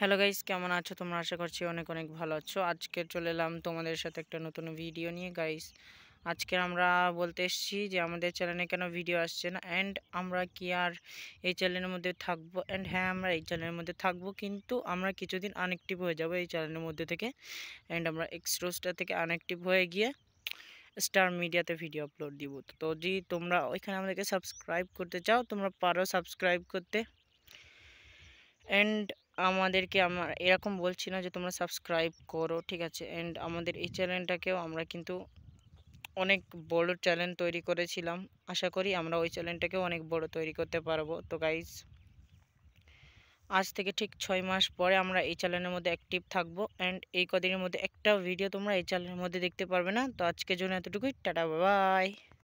hello guys কেমন আছো তোমরা আশা করছি অনেক অনেক ভালো আছো আজকে চলে এলাম তোমাদের সাথে একটা নতুন ভিডিও নিয়ে গাইস আজকে আমরা বলতে এসেছি যে আমাদের চ্যানেলে কেন ভিডিও আসছে না অ্যান্ড আমরা কি আর এই চ্যানেলের মধ্যে থাকবো অ্যান্ড হ্যাঁ আমরা এই চ্যানেলের মধ্যে থাকবো কিন্তু আমরা কিছুদিন আনএক্টিভ হয়ে যাব এই চ্যানেলের মধ্যে থেকে অ্যান্ড আমরা এক্সরোস্টার থেকে আনএক্টিভ হয়ে গিয়ে স্টার মিডিয়াতে ভিডিও আপলোড দিব তো যদি তোমরা ওইখানে আমাদেরকে সাবস্ক্রাইব করতে চাও তোমরা পারো সাবস্ক্রাইব করতে অ্যান্ড আমাদেরকে আমার এরকম বলছি না যে তোমরা সাবস্ক্রাইব করো ঠিক আছে অ্যান্ড আমাদের এই চ্যানেলটাকেও আমরা কিন্তু অনেক বড় চ্যানেল তৈরি করেছিলাম আশা করি আমরা ওই চ্যানেলটাকেও অনেক বড় তৈরি করতে পারবো তো গাইজ আজ থেকে ঠিক ছয় মাস পরে আমরা এই চ্যানেলের মধ্যে অ্যাক্টিভ থাকবো অ্যান্ড এই কদিনের মধ্যে একটা ভিডিও তোমরা এই চ্যানেলের মধ্যে দেখতে পারবে না তো আজকের জন্য এতটুকুই টাটা বাই